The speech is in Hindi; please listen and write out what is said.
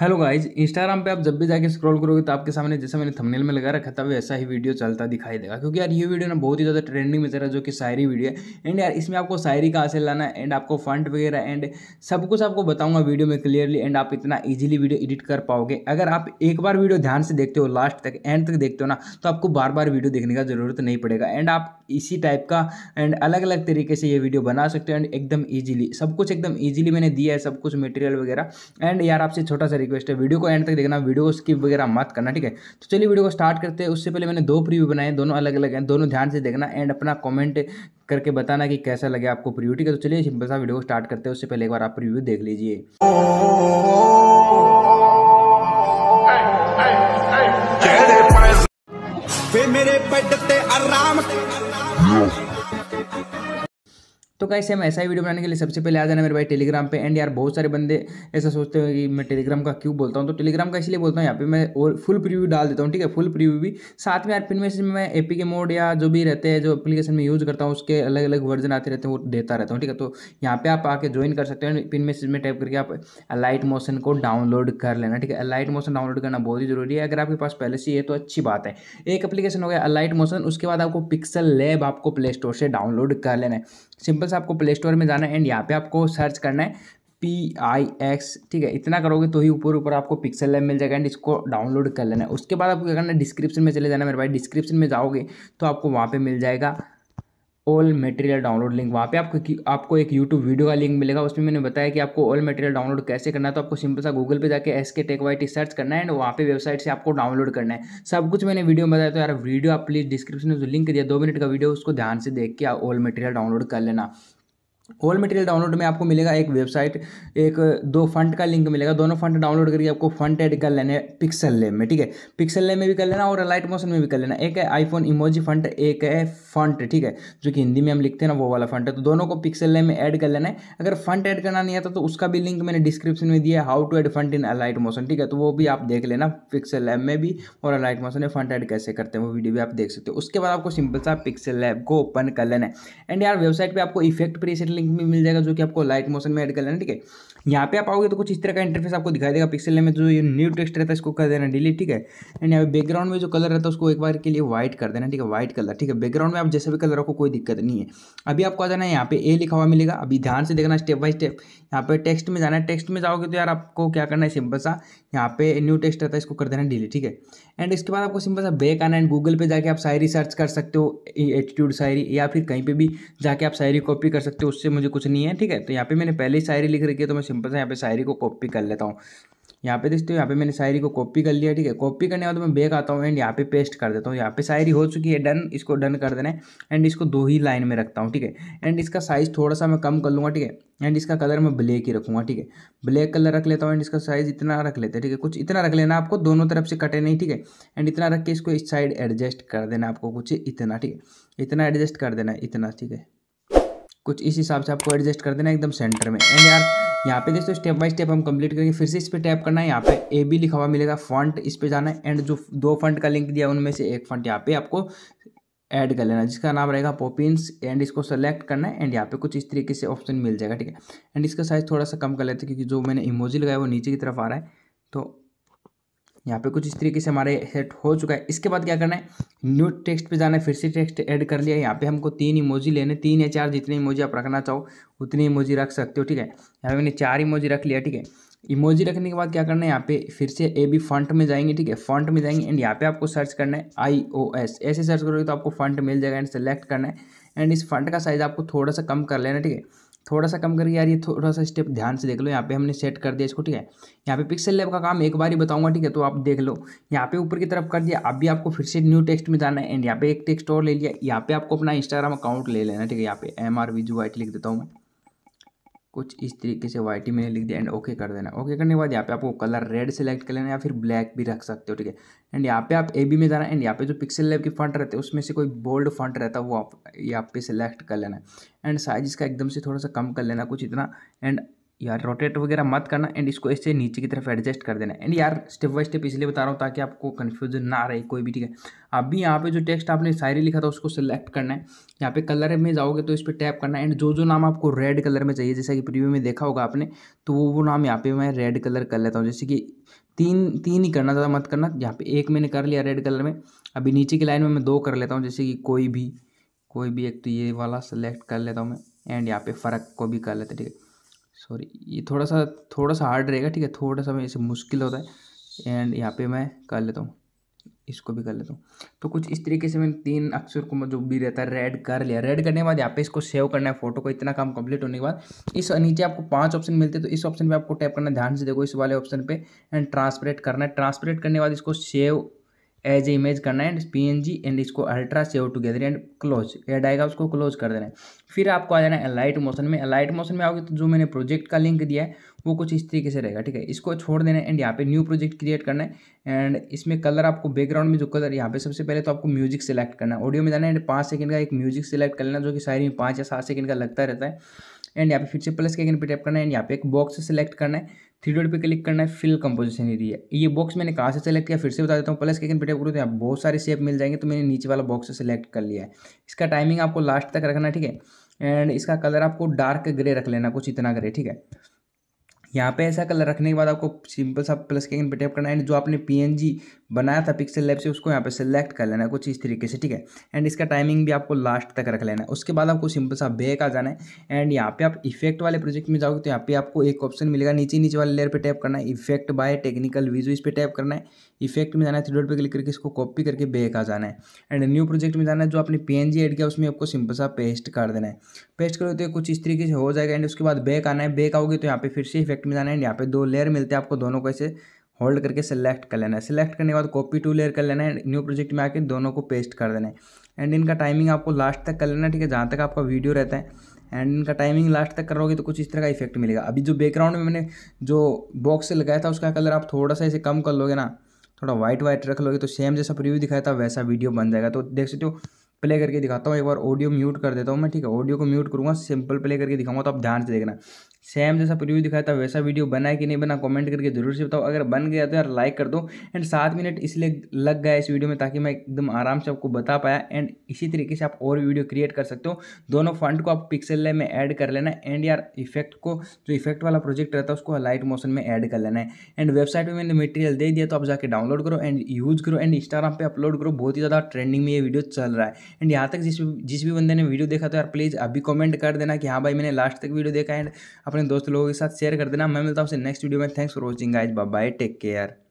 हेलो गाइज इंस्टाग्राम पे आप जब भी जाके स्क्रॉल करोगे तो आपके सामने जैसा मैंने थंबनेल में लगा रखा था वैसा ही वीडियो चलता दिखाई देगा क्योंकि यार ये वीडियो ना बहुत ही ज़्यादा ट्रेंडिंग में चल रहा है जो कि शायरी वीडियो है एंड यार इसमें आपको शायरी का असर लाना एंड आपको फंड वगैरह एंड सब कुछ आपको बताऊंगा वीडियो में क्लियरली एंड आप इतना ईजिली वीडियो एडिट कर पाओगे अगर आप एक बार वीडियो ध्यान से देखते हो लास्ट तक एंड तक देखते हो ना तो आपको बार बार वीडियो देखने का जरूरत नहीं पड़ेगा एंड आप इसी टाइप का एंड अलग अलग तरीके से ये वीडियो बना सकते हो एंड एकदम ईजिली सब कुछ एकदम ईजिली मैंने दिया है सब कुछ मटेरियल वगैरह एंड यार आपसे छोटा सा रिक्वेस्ट है वीडियो को एंड तक देखना वीडियो को स्किप वगैरह मत करना ठीक है तो चलिए वीडियो को स्टार्ट करते हैं उससे पहले मैंने दो प्रीव्यू बनाए दोनों अलग अलग हैं दोनों ध्यान से देखना एंड अपना कॉमेंट करके बताना कि कैसा लगे आपको प्रीव्यू ठीक है तो चलिए सिंपल सा वीडियो को स्टार्ट करते हैं उससे पहले एक बार आप प्रीव्यू देख लीजिए वे मेरे बेड ते आराम गाइस सेम ऐसा ही वीडियो बनाने के लिए सबसे पहले आ जाना मेरे भाई टेलीग्राम पे एंड यार बहुत सारे बंदे ऐसा सोचते हैं कि मैं टेलीग्राम का क्यों बोलता हूँ तो टेलीग्राम का इसलिए बोलता हूँ यहाँ पे मैं और फुल प्रीव्यू डाल देता हूँ ठीक है फुल प्रीव्यू भी साथ में यार फिर में मैं ए के मोड या जो भी रहते हैं जो एप्लीकेशन में यूज़ करता हूँ उसके अलग अलग वर्जन आते रहते हैं वो देता रहता हूँ ठीक है तो यहाँ पे आप आके ज्वाइन कर सकते हैं पिन मैसेज में टाइप करके आप अलाइट मोशन को डाउनलोड कर लेना ठीक है अलाइट मोशन डाउनलोड करना बहुत ही जरूरी है अगर आपके पास पहले से ये तो अच्छी बात है एक अपलीकेशन हो गया अलाइट मोशन उसके बाद आपको पिक्सल लैब आपको प्ले स्टोर से डाउनलोड कर लेना है सिंपल सा आपको प्ले स्टोर में जाना है एंड यहाँ पे आपको सर्च करना है पी आई एक्स ठीक है इतना करोगे तो ही ऊपर ऊपर आपको पिक्सल लैब मिल जाएगा एंड इसको डाउनलोड कर लेना है उसके बाद आपको क्या करना है डिस्क्रिप्शन में चले जाना मेरे भाई डिस्क्रिप्शन में जाओगे तो आपको वहाँ पे मिल जाएगा ऑल मटेरियल डाउनलोड लिंक वहाँ पे आपको आपको एक यूट्यूब वीडियो का लिंक मिलेगा उसमें मैंने बताया कि आपको ऑल मटेरियल डाउनलोड कैसे करना है तो आपको सिंपल सा गूगल पे जाके एस के टेक वाई टी सर्च करना है एंड वहाँ पे वेबसाइट से आपको डाउनलोड करना है सब कुछ मैंने वीडियो में बताया तो यार वीडियो आप प्लीज़ डिस्क्रिप्शन में जो लिंक दिया दो मिनट का वीडियो उसको ध्यान से देख के ऑल मटेरियल डाउनलोड कर लेना ऑल मटेरियल डाउनलोड में आपको मिलेगा एक वेबसाइट एक दो फंड का लिंक मिलेगा दोनों फंड डाउनलोड करके आपको फंड ऐड कर लेने पिक्सल लेब में ठीक है पिक्सल लेम में भी कर लेना और लाइट मोशन में भी कर लेना एक है आईफोन इमोजी फंड एक है फंड ठीक है जो कि हिंदी में हम लिखते हैं ना वो वाला फंड है तो दोनों को पिक्सल लेम में ऐड कर लेना है अगर फंड ऐड करना नहीं आता तो, तो उसका भी लिंक मैंने डिस्क्रिप्शन में दिया है how to add fund in Alight Motion ठीक है तो वो भी आप देख लेना पिक्सल लैब में भी और अलाइट मोशन में फंड ऐड कैसे करते हैं वो वीडियो भी आप देख सकते हो उसके बाद आपको सिंपल सा पिक्सल लैब को ओपन कर लेना है एंड यार वेबसाइट पर आपको इफेक्ट प्रीसेट लिंक भी मिल जाएगा जो कि आपको लाइट मोशन में ऐड कर लेना ठीक है यहाँ पे आप आओगे तो कुछ इस तरह का इंटरफेस आपको दिखाई देगा पिक्सल में जो ये न्यू टेक्स्ट रहता है इसको कर देना डिलीट ठीक है एंड यहाँ पे बैकग्राउंड में जो कलर रहता है उसको एक बार के लिए व्हाइट कर देना ठीक है व्हाइट कलर ठीक है बैकग्राउंड में आप जैसे भी कलर रखो कोई दिक्कत नहीं है अभी आपको आ जाना है यहाँ पे ए लिखा हुआ मिलेगा अभी ध्यान से देखना स्टेप बाय स्टेप यहाँ पे टेक्स्ट में जाना है टेक्स्ट में जाओगे तो यार आपको क्या करना है सिंपल सा यहाँ पे न्यू टेक्स्ट रहता है इसको कर देना डिलीट ठीक है एंड इसके बाद आपको सिंपल सा बैक आना एंड गूगल पर जाके आप शायरी सर्च कर सकते हो एटीट्यूड शायरी या फिर कहीं पर भी जाके आप शायरी कॉपी कर सकते हो उससे इससे मुझे कुछ नहीं है ठीक है तो यहाँ पे मैंने पहले ही शायरी लिख रखी है तो मैं सिंपल से यहाँ पे शायरी को कॉपी कर लेता हूँ यहाँ पे हो यहाँ पे मैंने शायरी को कॉपी कर लिया ठीक है कॉपी करने के बाद मैं बेक आता हूँ एंड यहाँ पे पेस्ट कर देता हूँ यहाँ पे शायरी हो चुकी है डन इसको डन कर देना है एंड इसको दो ही लाइन में रखता हूँ ठीक है एंड इसका साइज़ थोड़ा सा मैं कम कर लूँगा ठीक है एंड इसका कलर मैं ब्लैक ही रखूँगा ठीक है ब्लैक कलर रख लेता हूँ एंड इसका साइज़ इतना रख लेते हैं ठीक है कुछ इतना रख लेना आपको दोनों तरफ से कटे नहीं ठीक है एंड इतना रख के इसको इस साइड एडजस्ट कर देना आपको कुछ इतना ठीक है इतना एडजस्ट कर देना इतना ठीक है कुछ इस हिसाब से आपको एडजस्ट कर देना एकदम सेंटर में एंड यार यहाँ पे दोस्तों स्टेप बाय स्टेप हम कंप्लीट करेंगे फिर से इस पर टैप करना है यहाँ पे ए बी लिखा हुआ मिलेगा फंट इस पर जाना है एंड जो दो फंट का लिंक दिया उनमें से एक फंट यहाँ पे आपको ऐड कर लेना जिसका नाम रहेगा पोपिन्स एंड इसको सेलेक्ट करना है एंड यहाँ पे कुछ इस तरीके से ऑप्शन मिल जाएगा ठीक है एंड इसका साइज़ थोड़ा सा कम कर लेते हैं क्योंकि जो मैंने इमोजी लगाया वो नीचे की तरफ आ रहा है तो यहाँ पे कुछ इस तरीके से हमारे सेट हो चुका है इसके बाद क्या करना है न्यू टेक्स्ट पे जाना है फिर से टेक्स्ट ऐड कर लिया यहाँ पे हमको तीन इमोजी लेने तीन या चार जितने इमोजी आप रखना चाहो उतनी इमोजी रख सकते हो ठीक है यहाँ पे मैंने चार इमोजी रख लिया ठीक है इमोजी रखने के बाद क्या करना है यहाँ पे फिर से ए बी फंट में जाएंगे ठीक है फंट में जाएंगे एंड यहाँ पे आपको सर्च करना है आई ओ एस ऐसे सर्च करोगे तो आपको फंट मिल जाएगा एंड सेलेक्ट करना है एंड इस फंट का साइज़ आपको थोड़ा सा कम कर लेना ठीक है थोड़ा सा कम करके यार ये थोड़ा सा स्टेप ध्यान से देख लो यहाँ पे हमने सेट कर दिया इसको ठीक है यहाँ पे पिक्सल लेव का काम एक बार ही बताऊंगा ठीक है तो आप देख लो यहाँ पे ऊपर की तरफ कर दिया अब भी आपको फिर से न्यू टेक्स्ट में जाना है एंड यहाँ पे एक टेक्स्ट और ले लिया यहाँ पे आपको अपना इंस्टाग्राम अकाउंट ले लेना ठीक है यहाँ पे एम आर वी लिख देता हूँ मैं कुछ इस तरीके से वाई टी मैंने लिख दिया एंड ओके कर देना ओके करने के बाद यहाँ पे आपको कलर रेड सेलेक्ट कर लेना या फिर ब्लैक भी रख सकते हो ठीक है एंड यहाँ पे आप ए बी में जाना एंड यहाँ पे जो पिक्सल लेव के फंट रहते हैं उसमें से कोई बोल्ड फंट रहता है वो आप यहाँ पे सेलेक्ट कर लेना एंड साइज इसका एकदम से थोड़ा सा कम कर लेना कुछ इतना एंड यार रोटेट वगैरह मत करना एंड इसको ऐसे नीचे की तरफ एडजस्ट कर देना एंड यार स्टेप बाय स्टेप इसलिए बता रहा हूँ ताकि आपको कन्फ्यूजन ना रहे कोई भी ठीक है अभी यहाँ पे जो टेक्स्ट आपने शायरी लिखा था उसको सिलेक्ट करना है यहाँ पे कलर में जाओगे तो इस पर टैप करना है एंड जो जो नाम आपको रेड कलर में चाहिए जैसा कि प्रीव्यू में देखा होगा आपने तो वो वो नाम यहाँ पे मैं रेड कलर कर लेता हूँ जैसे कि तीन तीन ही करना ज़्यादा मत करना यहाँ पे एक मैंने कर लिया रेड कलर में अभी नीचे की लाइन में मैं दो कर लेता हूँ जैसे कि कोई भी कोई भी एक तो ये वाला सेलेक्ट कर लेता हूँ मैं एंड यहाँ पे फ़र्क को भी कर लेते ठीक है सॉरी ये थोड़ा सा थोड़ा सा हार्ड रहेगा ठीक है थोड़ा सा इसे मुश्किल होता है एंड यहाँ पे मैं कर लेता हूँ इसको भी कर लेता हूँ तो कुछ इस तरीके से मैंने तीन अक्षर को जो भी रहता है रेड कर लिया रेड करने के बाद यहाँ पे इसको सेव करना है फोटो को इतना काम कंप्लीट होने के बाद इस नीचे आपको पांच ऑप्शन मिलते हैं तो इस ऑप्शन पे आपको टैप करना ध्यान से देखो इस वाले ऑप्शन पे एंड ट्रांसपरेट करना है ट्रांसपरेट करने के बाद इसको सेव एज ए इमेज करना है पी एन जी एंड इसको ultra save together and close ad आएगा उसको क्लोज कर देना है फिर आपको आ जाना है लाइट मोशन में लाइट मोशन में आओगे तो जो मैंने प्रोजेक्ट का लिंक दिया है वो कुछ इस तरीके से रहेगा ठीक है इसको छोड़ देना है एंड यहाँ पे न्यू प्रोजेक्ट क्रिएट करना है एंड इसमें कलर आपको बैकग्राउंड में जो कलर यहाँ पे सबसे पहले तो आपको म्यूजिक सेलेक्ट करना है ऑडियो में जाना है एंड पाँच सेकंड का एक म्यूजिक सेलेक्ट कर लेना जो कि शायरी में पाँच या सात सेकंड का लगता रहता है एंड यहाँ पे फिर से प्लस के आइकन पे टैप करना है एंड यहाँ पे एक बॉक्स सेलेक्ट करना है थ्री डॉट पे क्लिक करना है फिल कंपोजिशन एरिया ये बॉक्स मैंने कहाँ से सेलेक्ट किया फिर से बता देता हूँ प्लस के बेटे करूँ तो यहाँ बहुत सारे शेप मिल जाएंगे तो मैंने नीचे वाला बॉक्स सेलेक्ट कर लिया है इसका टाइमिंग आपको लास्ट तक रखना ठीक है एंड इसका कलर आपको डार्क ग्रे रख लेना कुछ इतना ग्रे ठीक है यहाँ पे ऐसा कलर रखने के बाद आपको सिंपल सा प्लस के आइकन पे टैप करना है एंड जो आपने पीएनजी बनाया था पिक्सल लैब से उसको यहाँ पे सेलेक्ट कर लेना है कुछ इस तरीके से ठीक है एंड इसका टाइमिंग भी आपको लास्ट तक रख लेना है उसके बाद आपको सिंपल सा बैक आ जाना है एंड यहाँ पे आप इफेक्ट वाले प्रोजेक्ट में जाओगे तो यहाँ पे आपको एक ऑप्शन मिलेगा नीचे नीचे वाले लेयर पे टैप करना है इफेक्ट बाय टेक्निकल व्यू इस पर टैप करना है इफेक्ट में जाना है थ्री पर क्लिक करके इसको कॉपी करके बैक आ जाना है एंड न्यू प्रोजेक्ट में जाना है जो आपने पी एड किया उसमें आपको सिंपल सा पेस्ट कर देना है पेस्ट करो तो कुछ इस तरीके से हो जाएगा एंड उसके बाद बैक आना है बैक आओगे तो यहाँ पे फिर से इफेक्ट में जाना है एंड यहाँ पे दो लेयर मिलते हैं आपको दोनों को ऐसे होल्ड करके सेलेक्ट कर लेना है सेलेक्ट करने के बाद कॉपी टू लेयर कर लेना है न्यू प्रोजेक्ट में आके दोनों को पेस्ट कर देना है एंड इनका टाइमिंग आपको लास्ट तक कर लेना है ठीक है जहाँ तक आपका वीडियो रहता है एंड इनका टाइमिंग लास्ट तक करोगे तो कुछ इस तरह का इफेक्ट मिलेगा अभी जो बैकग्राउंड में मैंने जो बॉक्स लगाया था उसका कलर आप थोड़ा सा इसे कम कर लोगे ना थोड़ा वाइट वाइट रख लोगे तो सेम जैसा प्रिव्यू दिखाया था वैसा वीडियो बन जाएगा तो देख सकते हो प्ले करके दिखाता हूँ एक बार ऑडियो म्यूट कर देता हूँ मैं ठीक है ऑडियो को म्यूट करूँगा सिंपल प्ले करके दिखाऊंगा तो आप ध्यान से देखना सेम जैसा प्रिव्यू दिखाया था वैसा वीडियो बना है कि नहीं बना कमेंट करके जरूर से बताओ अगर बन गया तो यार लाइक कर दो एंड सात मिनट इसलिए लग गया इस वीडियो में ताकि मैं एकदम आराम से आपको बता पाया एंड इसी तरीके से आप और वीडियो क्रिएट कर सकते हो दोनों फंड को आप पिक्सल में ऐड कर लेना एंड यार इफेक्ट को जो इफेक्ट वाला प्रोजेक्ट रहता है उसको लाइट मोशन में ऐड कर लेना है एंड वेबसाइट में मैंने मटेरियल दे दिया तो आप जाकर डाउनलोड करो एंड यूज़ करो एंड इंस्टाग्राम पर अपलोड करो बहुत ही ज़्यादा ट्रेंडिंग में ये वीडियो चल रहा है एंड यहाँ तक जिस जिस भी बंदे ने वीडियो देखा तो यार प्लीज़ अभी कॉमेंट कर देना कि हाँ भाई मैंने लास्ट तक वीडियो देखा एंड अपने अपने दोस्त लोगों के साथ शेयर कर देना मैं मिलता हूँ नेक्स्ट वीडियो में thanks for watching guys bye take care